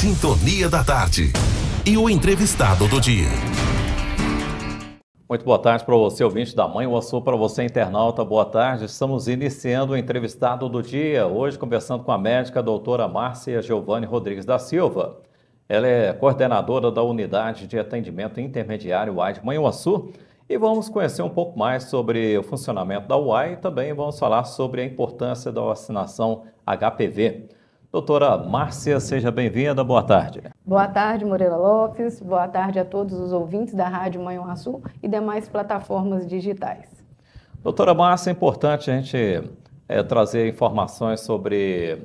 Sintonia da Tarde e o entrevistado do dia. Muito boa tarde para você, ouvinte da Mãe Uaçu, para você, internauta, boa tarde. Estamos iniciando o entrevistado do dia, hoje conversando com a médica a doutora Márcia Giovanni Rodrigues da Silva. Ela é coordenadora da Unidade de Atendimento Intermediário UAI de Mãe Uaçu e vamos conhecer um pouco mais sobre o funcionamento da UAI e também vamos falar sobre a importância da vacinação HPV. Doutora Márcia, seja bem-vinda. Boa tarde. Boa tarde, Moreira Lopes. Boa tarde a todos os ouvintes da Rádio Manhuaçu e demais plataformas digitais. Doutora Márcia, é importante a gente é, trazer informações sobre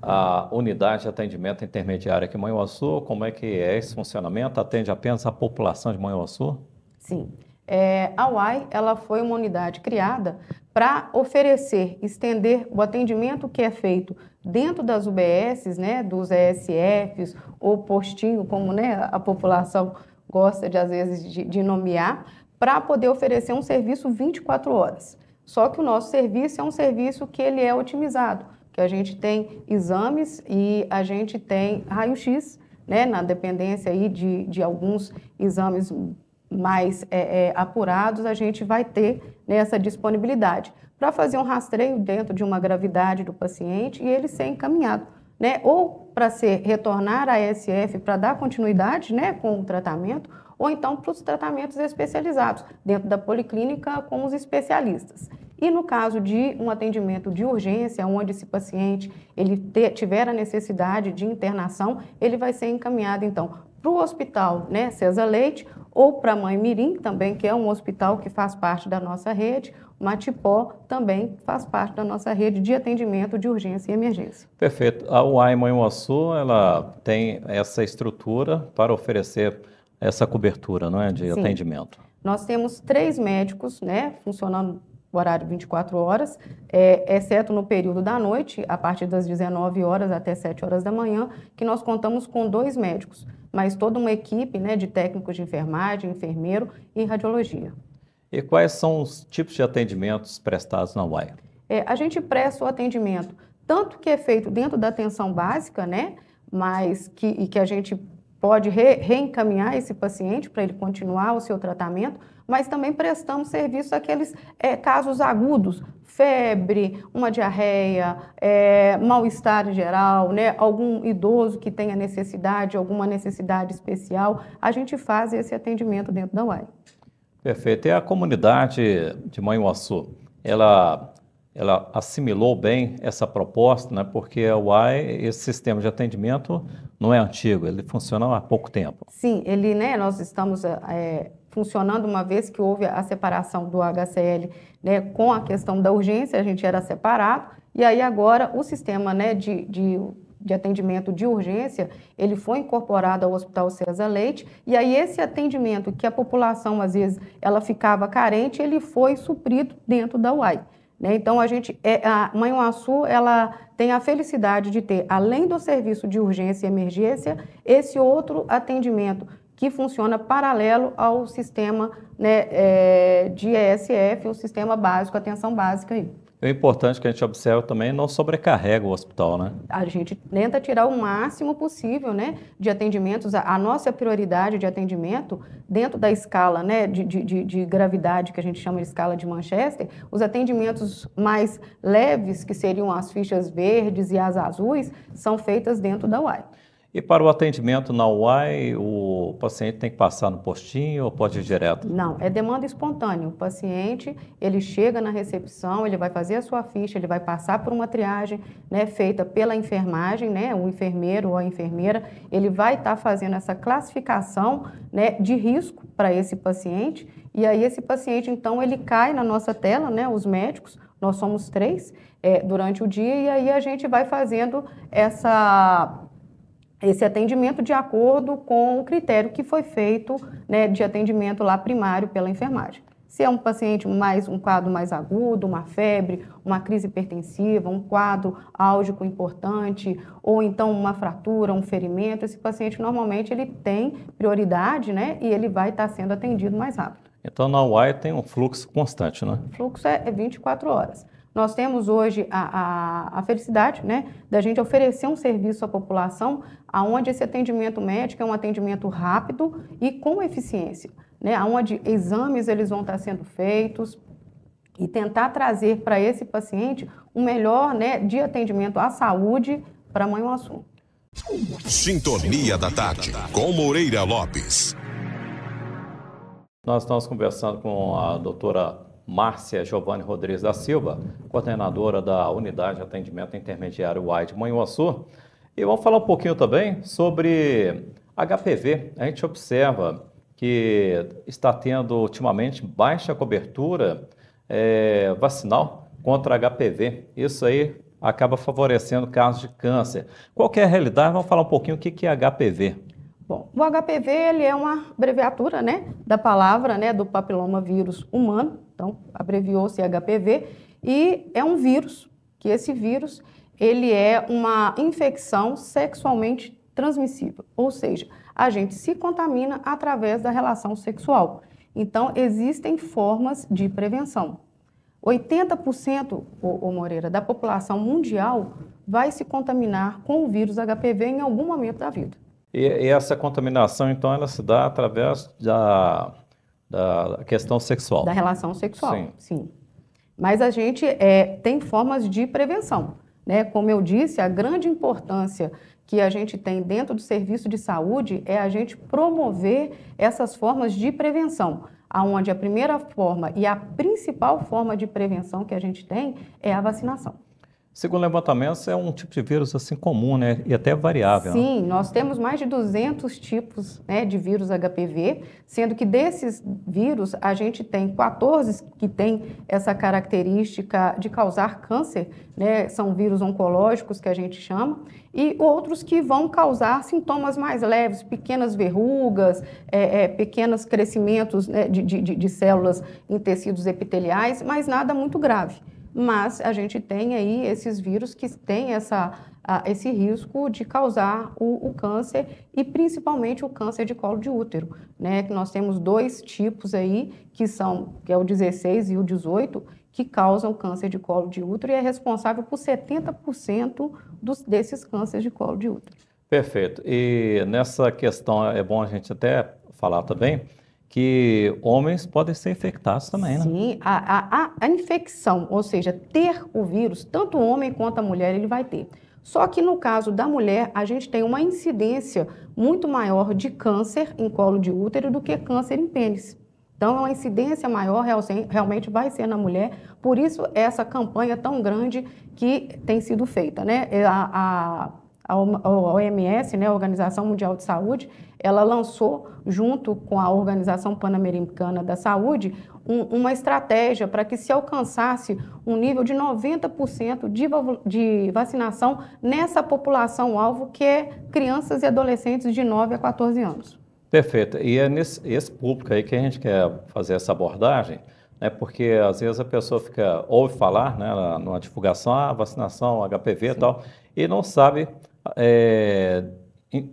a unidade de atendimento intermediário aqui em Manhuaçu. Como é que é esse funcionamento? Atende apenas a população de Manhuaçu? Sim. É, a UAI ela foi uma unidade criada para oferecer, estender o atendimento que é feito dentro das UBSs, né, dos ESFs, ou postinho, como né, a população gosta de, às vezes, de, de nomear, para poder oferecer um serviço 24 horas. Só que o nosso serviço é um serviço que ele é otimizado, que a gente tem exames e a gente tem raio-x, né, na dependência aí de, de alguns exames mais é, é, apurados, a gente vai ter nessa né, disponibilidade para fazer um rastreio dentro de uma gravidade do paciente e ele ser encaminhado, né? Ou para ser retornar à SF para dar continuidade, né, com o tratamento, ou então para os tratamentos especializados dentro da policlínica com os especialistas. E no caso de um atendimento de urgência, onde esse paciente ele tiver a necessidade de internação, ele vai ser encaminhado então para o hospital né, César Leite ou para a Mãe Mirim, também, que é um hospital que faz parte da nossa rede. O Matipó também faz parte da nossa rede de atendimento de urgência e emergência. Perfeito. A UAI Mãe Uaçu, ela tem essa estrutura para oferecer essa cobertura, não é, de Sim. atendimento? Nós temos três médicos, né, funcionando o horário 24 horas, é, exceto no período da noite, a partir das 19 horas até 7 horas da manhã, que nós contamos com dois médicos mas toda uma equipe né, de técnicos de enfermagem, enfermeiro e radiologia. E quais são os tipos de atendimentos prestados na UAI? É, a gente presta o atendimento tanto que é feito dentro da atenção básica, né? Mas que, e que a gente pode re reencaminhar esse paciente para ele continuar o seu tratamento, mas também prestamos serviço àqueles é, eh, casos agudos, febre, uma diarreia, é, mal-estar em geral, né? algum idoso que tenha necessidade, alguma necessidade especial, a gente faz esse atendimento dentro da UAI. Perfeito. E a comunidade de Mãe Uaçu, ela, ela assimilou bem essa proposta, né? porque a UAI, esse sistema de atendimento, não é antigo, ele funciona há pouco tempo. Sim, ele, né, nós estamos é, funcionando uma vez que houve a separação do HCL né, com a questão da urgência, a gente era separado, e aí agora o sistema né, de, de, de atendimento de urgência, ele foi incorporado ao Hospital César Leite, e aí esse atendimento que a população, às vezes, ela ficava carente, ele foi suprido dentro da UAI. Né? Então, a gente, é, a Manhuaçu, ela tem a felicidade de ter, além do serviço de urgência e emergência, esse outro atendimento que funciona paralelo ao sistema né, é, de ESF, o sistema básico, atenção básica aí. É importante que a gente observe também não sobrecarrega o hospital, né? A gente tenta tirar o máximo possível, né, de atendimentos. A, nossa prioridade de atendimento dentro da escala, né, de, de, de gravidade que a gente chama de escala de Manchester, os atendimentos mais leves, que seriam as fichas verdes e as azuis, são feitas dentro da UAI. E para o atendimento na UAI, o paciente tem que passar no postinho ou pode ir direto? Não, é demanda espontânea. O paciente, ele chega na recepção, ele vai fazer a sua ficha, ele vai passar por uma triagem né, feita pela enfermagem, né, o enfermeiro ou a enfermeira, ele vai estar tá fazendo essa classificação né, de risco para esse paciente. E aí esse paciente, então, ele cai na nossa tela, né, os médicos, nós somos três, é, durante o dia, e aí a gente vai fazendo essa esse atendimento de acordo com o critério que foi feito né, de atendimento lá primário pela enfermagem. Se é um paciente mais um quadro mais agudo, uma febre, uma crise hipertensiva, um quadro álgico importante, ou então uma fratura, um ferimento, esse paciente normalmente ele tem prioridade, né? E ele vai estar sendo atendido mais rápido. Então na UAI tem um fluxo constante, né? O fluxo é, é 24 horas. Nós temos hoje a, a, a felicidade né, da gente oferecer um serviço à população onde esse atendimento médico é um atendimento rápido e com eficiência, né, onde exames eles vão estar sendo feitos, e tentar trazer para esse paciente um melhor né, de atendimento à saúde para Mãe Uaçu. Sintonia da Tarde, com Moreira Lopes. Nós estamos conversando com a doutora Márcia Giovanni Rodrigues da Silva, coordenadora da Unidade de Atendimento Intermediário Wide Manhuaçu. E vamos falar um pouquinho também sobre HPV. A gente observa que está tendo ultimamente baixa cobertura é, vacinal contra HPV. Isso aí acaba favorecendo casos de câncer. Qual é a realidade? Vamos falar um pouquinho o que é HPV. Bom, o HPV ele é uma abreviatura né, da palavra né, do papiloma vírus humano então, abreviou-se HPV e é um vírus, que esse vírus, ele é uma infecção sexualmente transmissível, ou seja, a gente se contamina através da relação sexual. Então, existem formas de prevenção. 80%, o Moreira, da população mundial vai se contaminar com o vírus HPV em algum momento da vida. E, essa contaminação, então, ela se dá através da, da questão sexual. Da relação sexual, sim. sim. Mas a gente é, tem formas de prevenção. Né? Como eu disse, a grande importância que a gente tem dentro do serviço de saúde é a gente promover essas formas de prevenção, aonde a primeira forma e a principal forma de prevenção que a gente tem é a vacinação. Segundo levantamentos, é um tipo de vírus assim comum, né? E até variável. Né? Sim, né? nós temos mais de 200 tipos né, de vírus HPV, sendo que desses vírus a gente tem 14 que tem essa característica de causar câncer, né? São vírus oncológicos que a gente chama, e outros que vão causar sintomas mais leves, pequenas verrugas, é, é, pequenos crescimentos né, de, de, de células em tecidos epiteliais, mas nada muito grave mas a gente tem aí esses vírus que têm essa, esse risco de causar o, o, câncer e principalmente o câncer de colo de útero, né? Que nós temos dois tipos aí, que são que é o 16 e o 18, que causam câncer de colo de útero e é responsável por 70% dos, desses cânceres de colo de útero. Perfeito. E nessa questão é bom a gente até falar também que homens podem ser infectados também, né? Sim, a, a, a infecção, ou seja, ter o vírus, tanto o homem quanto a mulher, ele vai ter. Só que no caso da mulher, a gente tem uma incidência muito maior de câncer em colo de útero do que câncer em pênis. Então, é uma incidência maior realmente vai ser na mulher, por isso essa campanha tão grande que tem sido feita, né? É, a, a a OMS, né, a Organização Mundial de Saúde, ela lançou, junto com a Organização Pan-Americana da Saúde, um, uma estratégia para que se alcançasse um nível de 90% de, de vacinação nessa população-alvo, que é crianças e adolescentes de 9 a 14 anos. Perfeito. E é nesse esse público aí que a gente quer fazer essa abordagem, né, porque às vezes a pessoa fica ouve falar né, numa divulgação, a ah, vacinação, HPV Sim. e tal, e não sabe é,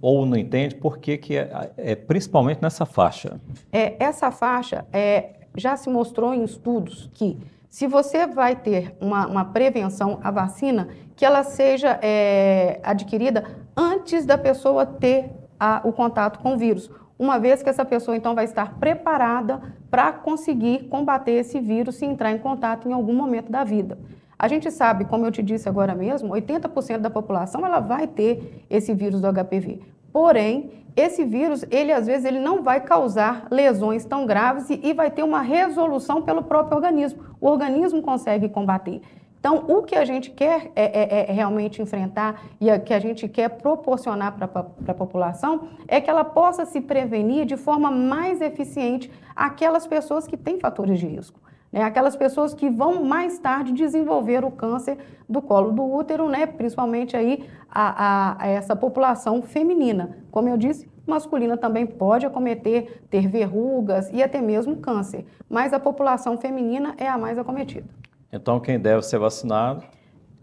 ou não entende por que, que é, é, principalmente nessa faixa? É, essa faixa é, já se mostrou em estudos que se você vai ter uma, uma prevenção, a vacina, que ela seja é, adquirida antes da pessoa ter a, o contato com o vírus. Uma vez que essa pessoa então vai estar preparada para conseguir combater esse vírus se entrar em contato em algum momento da vida. A gente sabe, como eu te disse agora mesmo, 80% da população ela vai ter esse vírus do HPV. Porém, esse vírus, ele às vezes ele não vai causar lesões tão graves e, e vai ter uma resolução pelo próprio organismo. O organismo consegue combater. Então, o que a gente quer é, é, é realmente enfrentar e o que a gente quer proporcionar para a população é que ela possa se prevenir de forma mais eficiente aquelas pessoas que têm fatores de risco. Né? Aquelas pessoas que vão mais tarde desenvolver o câncer do colo do útero, né? principalmente aí a, a, a essa população feminina. Como eu disse, masculina também pode acometer, ter verrugas e até mesmo câncer, mas a população feminina é a mais acometida. Então, quem deve ser vacinado?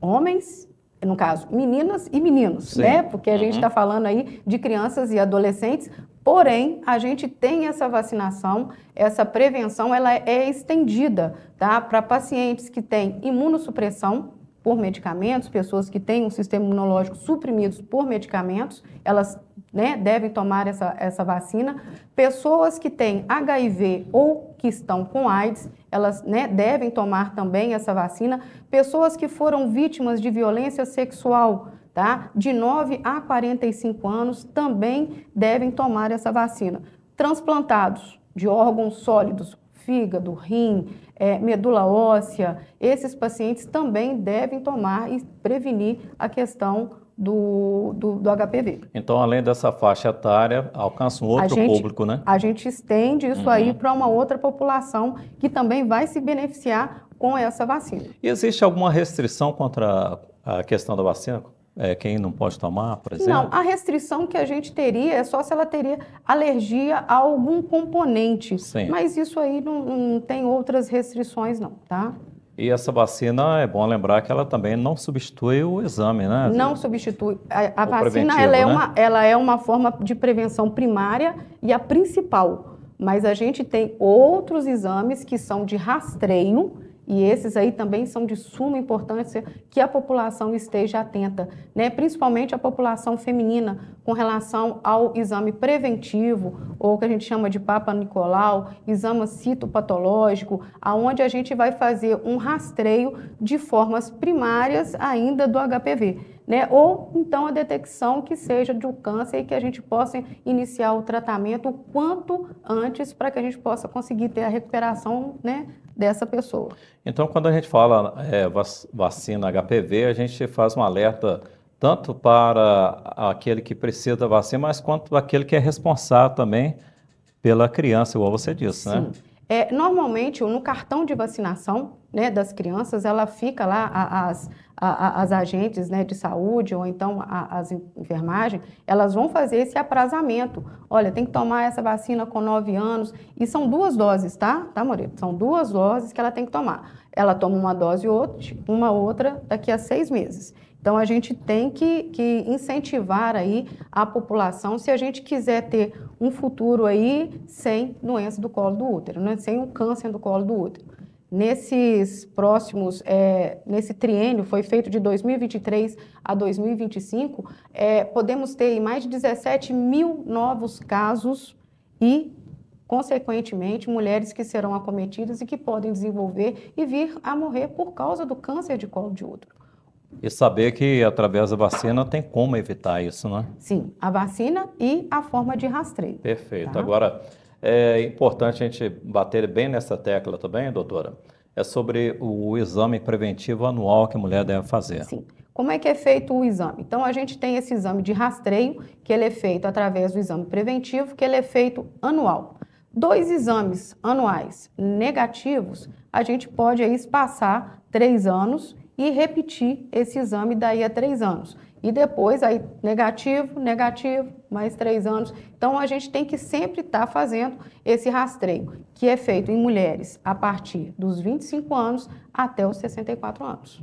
Homens, no caso, meninas e meninos, Sim. né? Porque a uhum. gente está falando aí de crianças e adolescentes, Porém, a gente tem essa vacinação, essa prevenção, ela é estendida, tá? Para pacientes que têm imunossupressão, por medicamentos, pessoas que têm um sistema imunológico suprimido por medicamentos, elas né, devem tomar essa, essa vacina. Pessoas que têm HIV ou que estão com AIDS, elas né, devem tomar também essa vacina. Pessoas que foram vítimas de violência sexual, tá? De 9 a 45 anos também devem tomar essa vacina. Transplantados de órgãos sólidos, fígado, rim, é, medula óssea, esses pacientes também devem tomar e prevenir a questão do, do, do, HPV. Então, além dessa faixa etária, alcança um outro gente, público, né? A gente estende isso uhum. aí para uma outra população que também vai se beneficiar com essa vacina. E existe alguma restrição contra a questão da vacina? é, quem não pode tomar, por exemplo? Não, a restrição que a gente teria é só se ela teria alergia a algum componente. Sim. Mas isso aí não, não tem outras restrições, não, tá? E essa vacina, é bom lembrar que ela também não substitui o exame, né? Não substitui. A, a vacina ela é, né? uma, ela é uma forma de prevenção primária e a principal. Mas a gente tem outros exames que são de rastreio e esses aí também são de suma importância que a população esteja atenta, né? principalmente a população feminina, com relação ao exame preventivo, ou que a gente chama de Papa Nicolau, exame citopatológico, aonde a gente vai fazer um rastreio de formas primárias ainda do HPV né? Ou então a detecção que seja de um câncer e que a gente possa iniciar o tratamento o quanto antes para que a gente possa conseguir ter a recuperação, né, dessa pessoa. Então, quando a gente fala é, vacina HPV, a gente faz um alerta tanto para aquele que precisa da vacina, mas quanto aquele que é responsável também pela criança, igual você disse, né? Sim. né? É, normalmente, no cartão de vacinação né, das crianças, ela fica lá as, a, a, as agentes né, de saúde ou então a, as enfermagens, elas vão fazer esse aprazamento. Olha, tem que tomar essa vacina com nove anos. E são duas doses, tá? Tá, Moreira? São duas doses que ela tem que tomar. Ela toma uma dose outra, uma outra daqui a seis meses. Então a gente tem que, que, incentivar aí a população se a gente quiser ter um futuro aí sem doença do colo do útero, né? sem um câncer do colo do útero. Nesses próximos, é, nesse triênio, foi feito de 2023 a 2025, é, podemos ter mais de 17 mil novos casos e, consequentemente, mulheres que serão acometidas e que podem desenvolver e vir a morrer por causa do câncer de colo de útero. E saber que através da vacina tem como evitar isso, né? Sim, a vacina e a forma de rastreio. Perfeito. Tá? Agora, é importante a gente bater bem nessa tecla também, doutora. É sobre o exame preventivo anual que a mulher deve fazer. Sim. Como é que é feito o exame? Então, a gente tem esse exame de rastreio, que ele é feito através do exame preventivo, que ele é feito anual. Dois exames anuais negativos, a gente pode aí espaçar três anos e repetir esse exame daí a três anos. E depois, aí, negativo, negativo, mais três anos. Então, a gente tem que sempre estar tá fazendo esse rastreio, que é feito em mulheres a partir dos 25 anos até os 64 anos.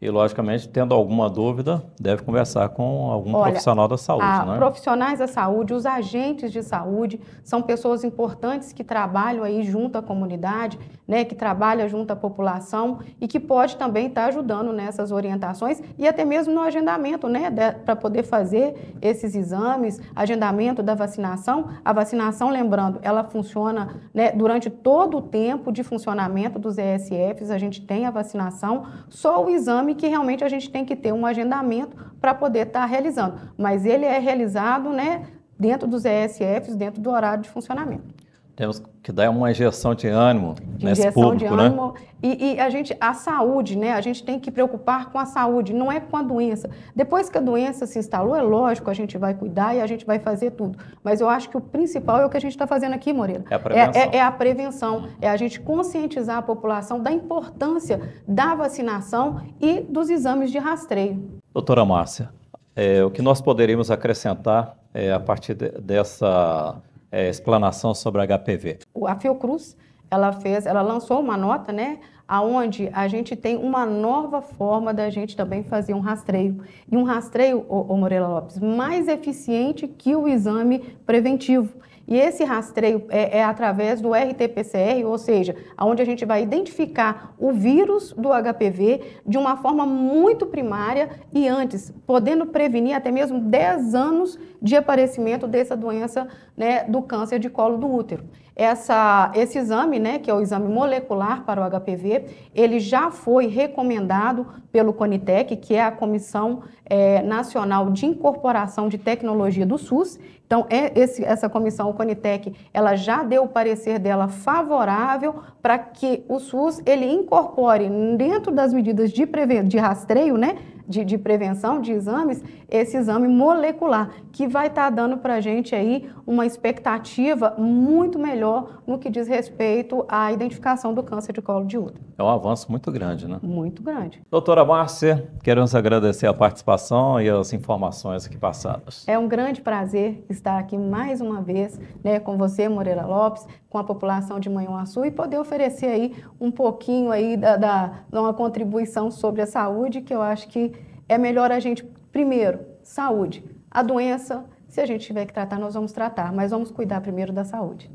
E, logicamente, tendo alguma dúvida, deve conversar com algum Olha, profissional da saúde. A, né? Profissionais da saúde, os agentes de saúde, são pessoas importantes que trabalham aí junto à comunidade, né, que trabalham junto à população e que pode também estar tá ajudando nessas orientações e até mesmo no agendamento, né, para poder fazer esses exames, agendamento da vacinação. A vacinação, lembrando, ela funciona né, durante todo o tempo de funcionamento dos ESFs, a gente tem a vacinação, só o exame exame que realmente a gente tem que ter um agendamento para poder estar tá realizando. Mas ele é realizado né, dentro dos ESFs, dentro do horário de funcionamento. Temos que dar uma injeção de ânimo de nesse injeção público, de né? ânimo. Né? E, e, a gente, a saúde, né? A gente tem que preocupar com a saúde, não é com a doença. Depois que a doença se instalou, é lógico, a gente vai cuidar e a gente vai fazer tudo. Mas eu acho que o principal é o que a gente está fazendo aqui, Moreira. É a prevenção. É, é, é a prevenção. É a gente conscientizar a população da importância da vacinação e dos exames de rastreio. Doutora Márcia, é, o que nós poderíamos acrescentar é, a partir de, dessa é, explanação sobre HPV. A Fiocruz, ela fez, ela lançou uma nota, né, aonde a gente tem uma nova forma da gente também fazer um rastreio. E um rastreio, o Morela Lopes, mais eficiente que o exame preventivo. E esse rastreio é, é através do RT-PCR, ou seja, onde a gente vai identificar o vírus do HPV de uma forma muito primária e antes, podendo prevenir até mesmo 10 anos de aparecimento dessa doença né, do câncer de colo do útero. Essa, esse exame, né, que é o exame molecular para o HPV, ele já foi recomendado pelo Conitec, que é a Comissão é, Nacional de Incorporação de Tecnologia do SUS, então, é esse, essa comissão, o Conitec, ela já deu o parecer dela favorável para que o SUS ele incorpore dentro das medidas de, de rastreio, né, de, de prevenção, de exames, esse exame molecular, que vai estar tá dando para a gente aí uma expectativa muito melhor no que diz respeito à identificação do câncer de colo de útero. É um avanço muito grande, né? Muito grande. Doutora Márcia, queremos agradecer a participação e as informações aqui passadas. É um grande prazer estar aqui mais uma vez né, com você, Moreira Lopes, com a população de Manhuaçu e poder oferecer aí um pouquinho aí da, da uma contribuição sobre a saúde que eu acho que é melhor a gente, primeiro, saúde. A doença, se a gente tiver que tratar, nós vamos tratar, mas vamos cuidar primeiro da saúde.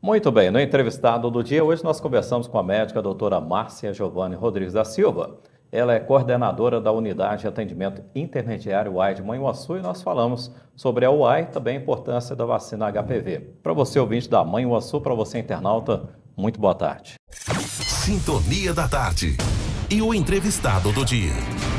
Muito bem, no entrevistado do dia, hoje nós conversamos com a médica a doutora Márcia Giovanni Rodrigues da Silva. Ela é coordenadora da Unidade de Atendimento Intermediário UAI de Manhuaçu e nós falamos sobre a UAI e também a importância da vacina HPV. Para você, ouvinte da Manhuaçu, para você, internauta, muito boa tarde. Sintonia da Tarde e o entrevistado do dia.